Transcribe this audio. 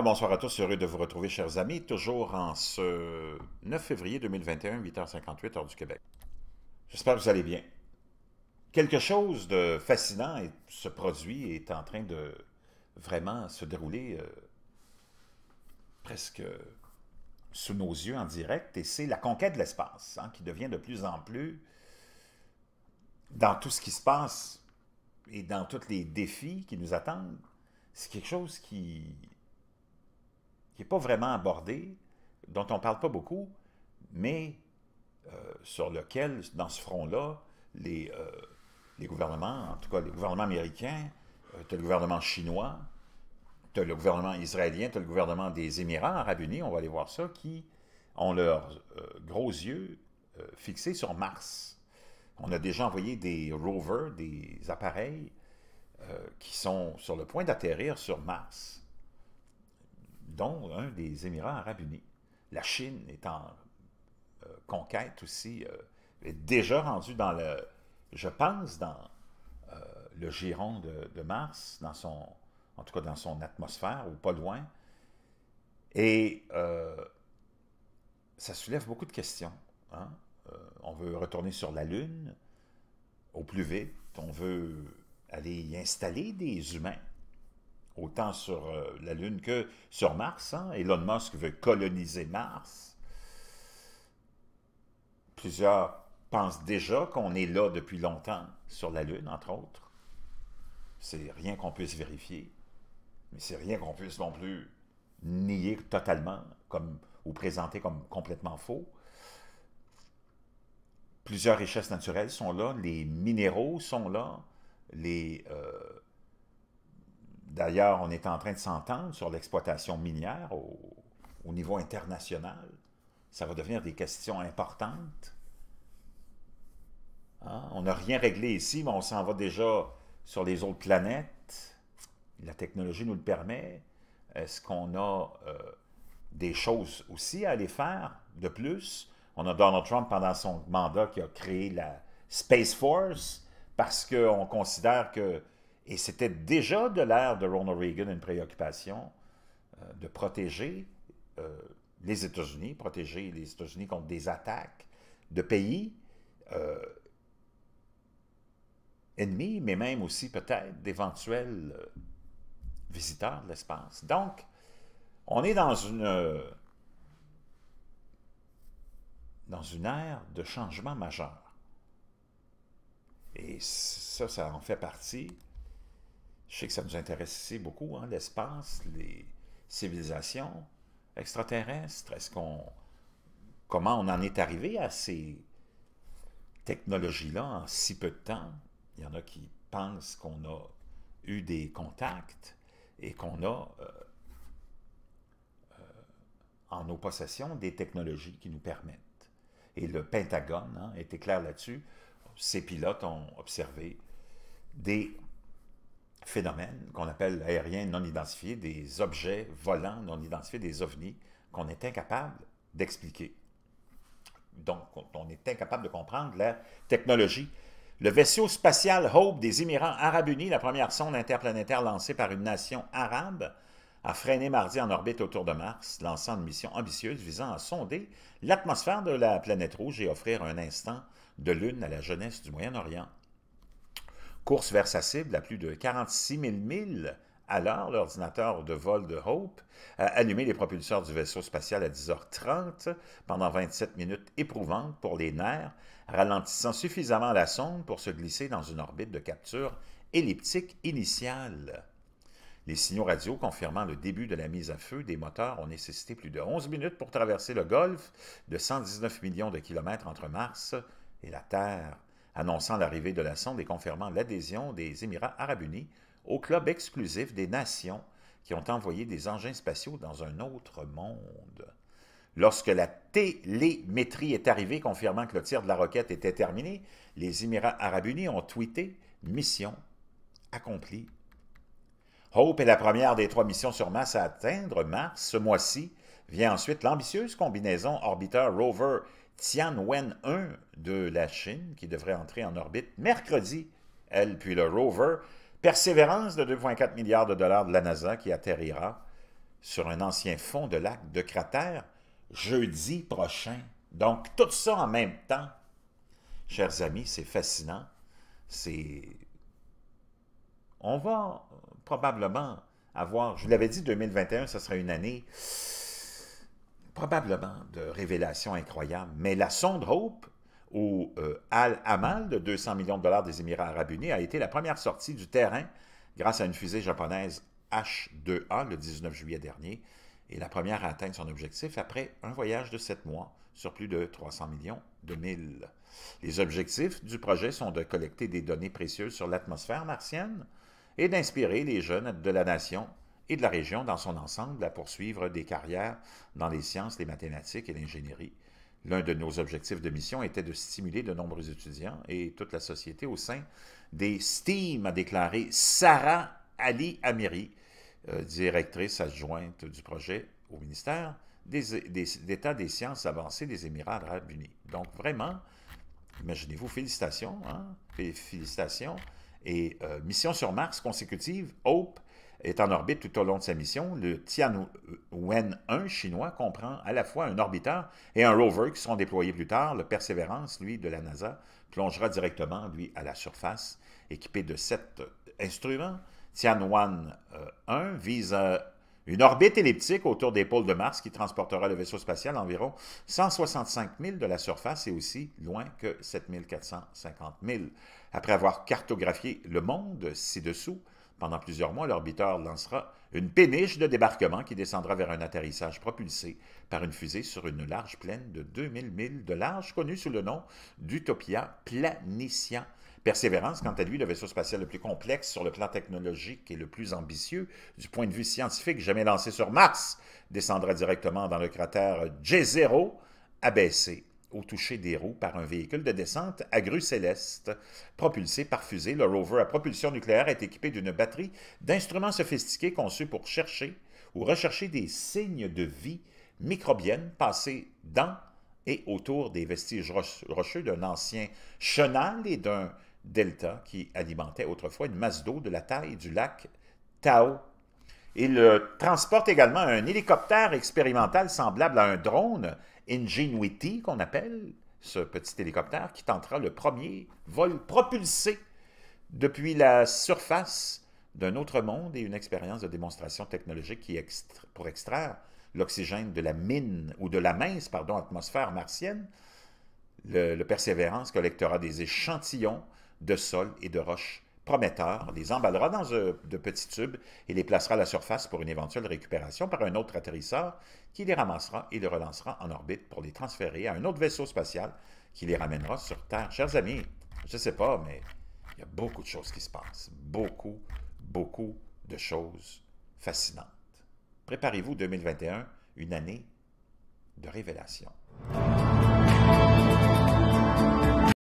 Bonsoir, à tous. Heureux de vous retrouver, chers amis, toujours en ce 9 février 2021, 8h58, heure du Québec. J'espère que vous allez bien. Quelque chose de fascinant se produit et est en train de vraiment se dérouler euh, presque sous nos yeux en direct, et c'est la conquête de l'espace, hein, qui devient de plus en plus, dans tout ce qui se passe et dans tous les défis qui nous attendent, c'est quelque chose qui qui n'est pas vraiment abordé, dont on ne parle pas beaucoup, mais euh, sur lequel, dans ce front-là, euh, les, gouvernements, en tout cas les gouvernements américains, euh, tu as le gouvernement chinois, tu as le gouvernement israélien, tu as le gouvernement des Émirats arabes unis, on va aller voir ça, qui ont leurs gros yeux fixés sur Mars. On a déjà envoyé des rovers, des appareils qui sont sur le point d'atterrir sur Mars dont un des Émirats arabes unis. La Chine est en euh, conquête aussi, euh, est déjà rendue dans le, je pense, dans euh, le giron de, Mars, dans son, en tout cas dans son atmosphère, ou pas loin. Et ça soulève beaucoup de questions. Hein. on veut retourner sur la Lune au plus vite, on veut aller y installer des humains autant sur euh, la Lune que sur Mars. Hein? Elon Musk veut coloniser Mars. Plusieurs pensent déjà qu'on est là depuis longtemps sur la Lune, entre autres. C'est rien qu'on puisse vérifier, mais c'est rien qu'on puisse non plus nier totalement comme, ou présenter comme complètement faux. Plusieurs richesses naturelles sont là, les minéraux sont là, les... Euh, D'ailleurs, on est en train de s'entendre sur l'exploitation minière au, niveau international. Ça va devenir des questions importantes. Hein? On n'a rien réglé ici, mais on s'en va déjà sur les autres planètes. La technologie nous le permet. Est-ce qu'on a euh, des choses aussi à aller faire de plus? On a Donald Trump pendant son mandat qui a créé la Space Force parce qu'on considère que et c'était déjà de l'ère de Ronald Reagan une préoccupation euh, de protéger euh, les États-Unis, protéger les États-Unis contre des attaques de pays euh, ennemis, mais même aussi peut-être d'éventuels visiteurs de l'espace. Donc, on est dans une, dans une ère de changement majeur. Et ça, ça en fait partie. Je sais que ça nous intéresse beaucoup, hein, l'espace, les civilisations extraterrestres. Comment on en est arrivé à ces technologies-là en si peu de temps? Il y en a qui pensent qu'on a eu des contacts et qu'on a euh, euh, en nos possessions des technologies qui nous permettent. Et le Pentagone était hein, clair là-dessus. Ces pilotes ont observé des phénomène qu'on appelle aérien non identifié, des objets volants non identifiés, des ovnis, qu'on est incapable d'expliquer. Donc, on est incapable de comprendre la technologie. Le vaisseau spatial Hope des Émirats arabes unis, la première sonde interplanétaire lancée par une nation arabe, a freiné mardi en orbite autour de Mars, lançant une mission ambitieuse visant à sonder l'atmosphère de la planète rouge et offrir un instant de lune à la jeunesse du Moyen-Orient. Course vers sa cible à plus de 46 000 milles à l'heure, l'ordinateur de vol de Hope a allumé les propulseurs du vaisseau spatial à 10h30 pendant 27 minutes éprouvantes pour les nerfs, ralentissant suffisamment la sonde pour se glisser dans une orbite de capture elliptique initiale. Les signaux radio confirmant le début de la mise à feu des moteurs ont nécessité plus de 11 minutes pour traverser le golfe de 119 millions de kilomètres entre Mars et la Terre annonçant l'arrivée de la sonde et confirmant l'adhésion des Émirats arabes unis au club exclusif des nations qui ont envoyé des engins spatiaux dans un autre monde. Lorsque la télémétrie est arrivée confirmant que le tir de la roquette était terminé, les Émirats arabes unis ont tweeté « Mission accomplie ». Hope est la première des trois missions sur Mars à atteindre Mars ce mois-ci. Vient ensuite l'ambitieuse combinaison orbiteur rover Tianwen-1 de la Chine, qui devrait entrer en orbite mercredi, elle, puis le rover Persévérance de 2,4 milliards de dollars de la NASA, qui atterrira sur un ancien fond de lac de cratère jeudi prochain. Donc, tout ça en même temps, chers amis, c'est fascinant. C'est... On va probablement avoir, je vous l'avais dit, 2021, ce sera une année probablement de révélations incroyables, mais la sonde Hope ou euh, Al-Amal de 200 millions de dollars des Émirats arabes unis a été la première sortie du terrain grâce à une fusée japonaise H-2A le 19 juillet dernier et la première à atteindre son objectif après un voyage de sept mois sur plus de 300 millions de milles. Les objectifs du projet sont de collecter des données précieuses sur l'atmosphère martienne et d'inspirer les jeunes de la nation de la région dans son ensemble à poursuivre des carrières dans les sciences, les mathématiques et l'ingénierie. L'un de nos objectifs de mission était de stimuler de nombreux étudiants et toute la société au sein des STEAM, a déclaré Sarah Ali Amiri, euh, directrice adjointe du projet au ministère d'État des, des, sciences avancées des Émirats arabes unis. Donc vraiment, imaginez-vous, félicitations, hein? félicitations. Et euh, mission sur Mars consécutive, Hope, est en orbite tout au long de sa mission. Le Tianwen-1 chinois comprend à la fois un orbiteur et un rover qui seront déployés plus tard. Le Perseverance, lui, de la NASA, plongera directement, lui, à la surface, équipé de sept euh, instruments. Tianwen-1 euh, vise euh, une orbite elliptique autour des pôles de Mars qui transportera le vaisseau spatial environ 165 000 de la surface et aussi loin que 7 450 000. Après avoir cartographié le monde ci-dessous, pendant plusieurs mois, l'orbiteur lancera une péniche de débarquement qui descendra vers un atterrissage propulsé par une fusée sur une large plaine de 2000 milles de large, connue sous le nom d'Utopia Planitia. Persévérance, quant à lui, le vaisseau spatial le plus complexe sur le plan technologique et le plus ambitieux du point de vue scientifique jamais lancé sur Mars, descendra directement dans le cratère G0, abaissé au toucher des roues par un véhicule de descente à grue céleste. Propulsé par fusée, le rover à propulsion nucléaire est équipé d'une batterie d'instruments sophistiqués conçus pour chercher ou rechercher des signes de vie microbienne passés dans et autour des vestiges rocheux d'un ancien chenal et d'un delta qui alimentait autrefois une masse d'eau de la taille du lac Tao. Il euh, transporte également un hélicoptère expérimental semblable à un drone Ingenuity, qu'on appelle ce petit hélicoptère, qui tentera le premier vol propulsé depuis la surface d'un autre monde et une expérience de démonstration technologique qui pour extraire l'oxygène de la mine ou de la mince pardon, atmosphère martienne, le, Perseverance collectera des échantillons de sol et de roches prometteur, les emballera dans de petits tubes et les placera à la surface pour une éventuelle récupération par un autre atterrisseur qui les ramassera et les relancera en orbite pour les transférer à un autre vaisseau spatial qui les ramènera sur Terre. Chers amis, je ne sais pas, mais il y a beaucoup de choses qui se passent. Beaucoup, beaucoup de choses fascinantes. Préparez-vous 2021, une année de révélations.